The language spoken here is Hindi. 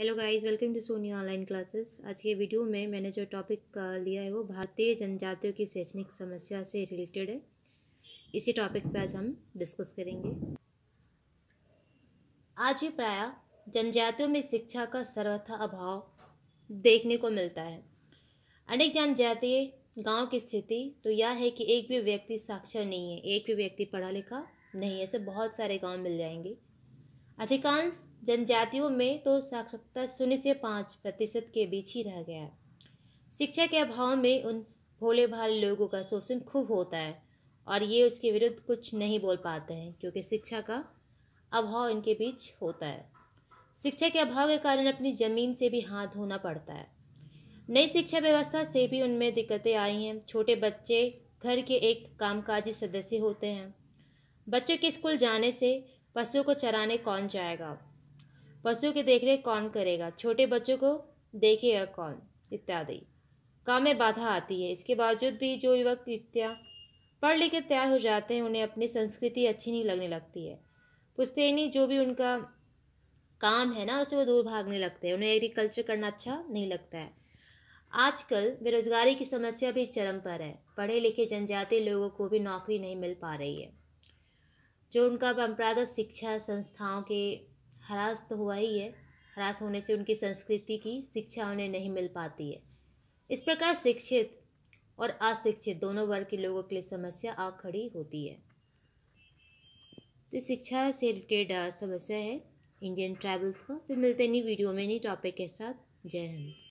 hello guys welcome to Soni online classes आज के वीडियो में मैंने जो टॉपिक लिया है वो भारतीय जनजातियों की शैक्षणिक समस्या से रिलेटेड है इसी टॉपिक पर आज हम डिस्कस करेंगे आज भी प्राय जनजातियों में शिक्षा का सर्वथा अभाव देखने को मिलता है अनेक जनजातीय गाँव की स्थिति तो यह है कि एक भी व्यक्ति साक्षर नहीं है एक भी व्यक्ति पढ़ा लिखा नहीं है ऐसे बहुत सारे गाँव मिल जाएंगे अधिकांश जनजातियों में तो साक्षरता शून्य से पाँच प्रतिशत के बीच ही रह गया शिक्षा के अभाव में उन भोले भाले लोगों का शोषण खूब होता है और ये उसके विरुद्ध कुछ नहीं बोल पाते हैं क्योंकि शिक्षा का अभाव इनके बीच होता है शिक्षा के अभाव के कारण अपनी ज़मीन से भी हाथ धोना पड़ता है नई शिक्षा व्यवस्था से भी उनमें दिक्कतें आई हैं छोटे बच्चे घर के एक कामकाजी सदस्य होते हैं बच्चों के स्कूल जाने से पशु को चराने कौन जाएगा पशु की देखरेख कौन करेगा छोटे बच्चों को देखेगा कौन इत्यादि काम में बाधा आती है इसके बावजूद भी जो युवक युवतियाँ पढ़ लिख तैयार हो जाते हैं उन्हें अपनी संस्कृति अच्छी नहीं लगने लगती है पुस्तैनी जो भी उनका काम है ना उससे वो दूर भागने लगते हैं उन्हें एग्रीकल्चर करना अच्छा नहीं लगता है आजकल बेरोजगारी की समस्या भी चरम पर है पढ़े लिखे जनजातीय लोगों को भी नौकरी नहीं मिल पा रही है जो उनका परम्परागत शिक्षा संस्थाओं के हरास तो हुआ ही है हरास होने से उनकी संस्कृति की शिक्षा उन्हें नहीं मिल पाती है इस प्रकार शिक्षित और अशिक्षित दोनों वर्ग के लोगों के लिए समस्या आ खड़ी होती है तो शिक्षा से रिलेटेड समस्या है इंडियन ट्राइबल्स का फिर मिलते नहीं वीडियो में नहीं टॉपिक के साथ जय हिंद